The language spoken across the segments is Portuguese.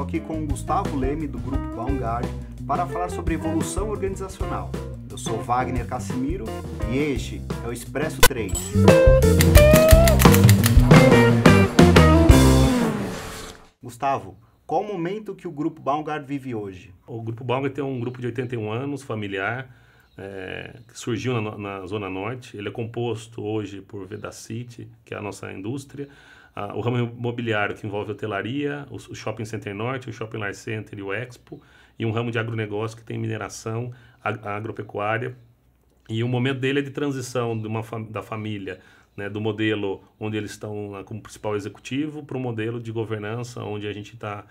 estou aqui com o Gustavo Leme, do grupo Vanguard, para falar sobre evolução organizacional. Eu sou Wagner Casimiro e este é o Expresso 3. Gustavo, qual o momento que o Grupo Baumgart vive hoje? O Grupo Baumgart é um grupo de 81 anos, familiar, é, que surgiu na, na, Zona Norte. Ele é composto hoje por Vedacity, que é a nossa indústria, o ramo imobiliário que envolve hotelaria, o, Shopping Center Norte, o Shopping Lar Center e o Expo, e um ramo de agronegócio que tem mineração, ag agropecuária. E o momento dele é de transição de uma fam da família, né, do modelo onde eles estão né, como principal executivo, para o modelo de governança, onde a gente está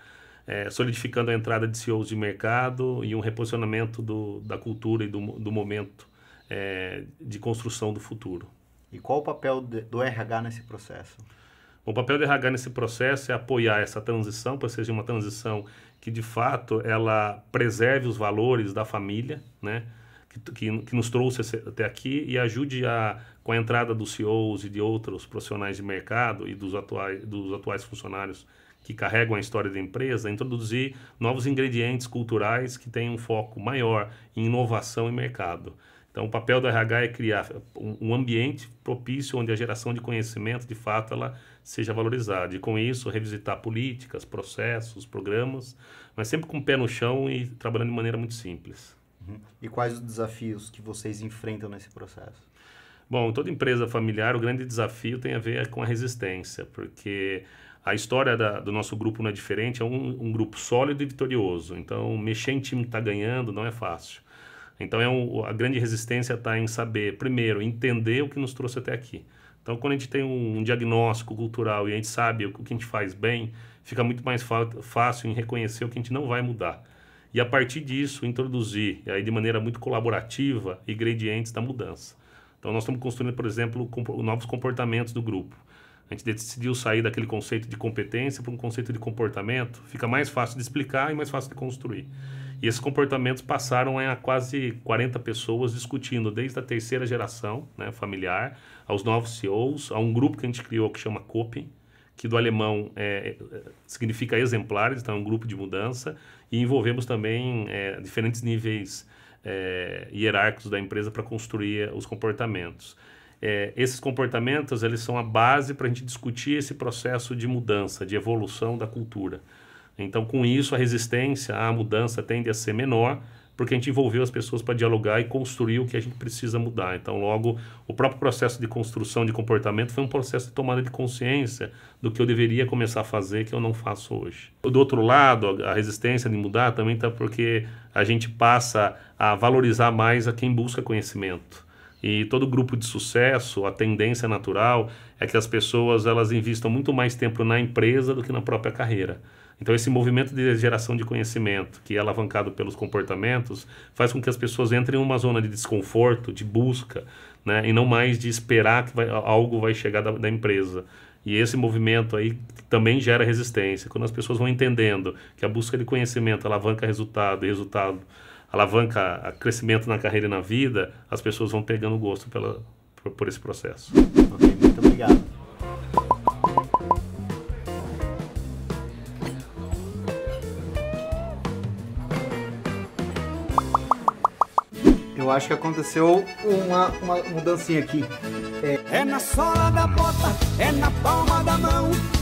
é, solidificando a entrada de CEOs de mercado e um reposicionamento do, da cultura e do, do momento é, de construção do futuro. E qual o papel de, do RH nesse processo? O papel do RH nesse processo é apoiar essa transição, para seja uma transição que de fato ela preserve os valores da família, né? Que, que, que nos trouxe até aqui e ajude a, com a entrada dos CEOs e de outros profissionais de mercado e dos atuais, dos atuais funcionários que carregam a história da empresa, introduzir novos ingredientes culturais que tenham um foco maior em inovação e mercado. Então, o papel do RH é criar um ambiente propício onde a geração de conhecimento, de fato, ela seja valorizada. E, com isso, revisitar políticas, processos, programas, mas sempre com o pé no chão e trabalhando de maneira muito simples. Uhum. E quais os desafios que vocês enfrentam nesse processo? Bom, toda empresa familiar, o grande desafio tem a ver com a resistência, porque a história da, do nosso grupo não é diferente, é um, um grupo sólido e vitorioso. Então, mexer em time que está ganhando não é fácil então é um, a grande resistência está em saber, primeiro, entender o que nos trouxe até aqui. Então, quando a gente tem um, um diagnóstico cultural e a gente sabe o, o que a gente faz bem, fica muito mais fácil em reconhecer o que a gente não vai mudar. E a partir disso, introduzir, aí de maneira muito colaborativa, ingredientes da mudança. Então, nós estamos construindo, por exemplo, novos comportamentos do grupo. A gente decidiu sair daquele conceito de competência para um conceito de comportamento. Fica mais fácil de explicar e mais fácil de construir. E esses comportamentos passaram a quase 40 pessoas discutindo, desde a terceira geração né, familiar, aos novos CEOs, a um grupo que a gente criou que chama Coping, que do alemão é, é, significa exemplares, então é um grupo de mudança, e envolvemos também é, diferentes níveis é, hierárquicos da empresa para construir os comportamentos. É, esses comportamentos eles são a base para a gente discutir esse processo de mudança, de evolução da cultura. Então, com isso, a resistência à mudança tende a ser menor, porque a gente envolveu as pessoas para dialogar e construir o que a gente precisa mudar. Então, logo, o próprio processo de construção de comportamento foi um processo de tomada de consciência do que eu deveria começar a fazer que eu não faço hoje. Do outro lado, a resistência de mudar também está porque a gente passa a valorizar mais a quem busca conhecimento. E todo grupo de sucesso, a tendência natural é que as pessoas elas investam muito mais tempo na empresa do que na própria carreira. Então, esse movimento de geração de conhecimento, que é alavancado pelos comportamentos, faz com que as pessoas entrem em uma zona de desconforto, de busca, né? e não mais de esperar que vai, algo vai chegar da, da empresa. E esse movimento aí também gera resistência. Quando as pessoas vão entendendo que a busca de conhecimento alavanca resultado, e resultado alavanca ah, crescimento na carreira e na vida, as pessoas vão pegando gosto pela, por, por esse processo. Okay, muito obrigado. Eu acho que aconteceu uma, uma mudancinha aqui. É... é na sola da bota, é na palma da mão.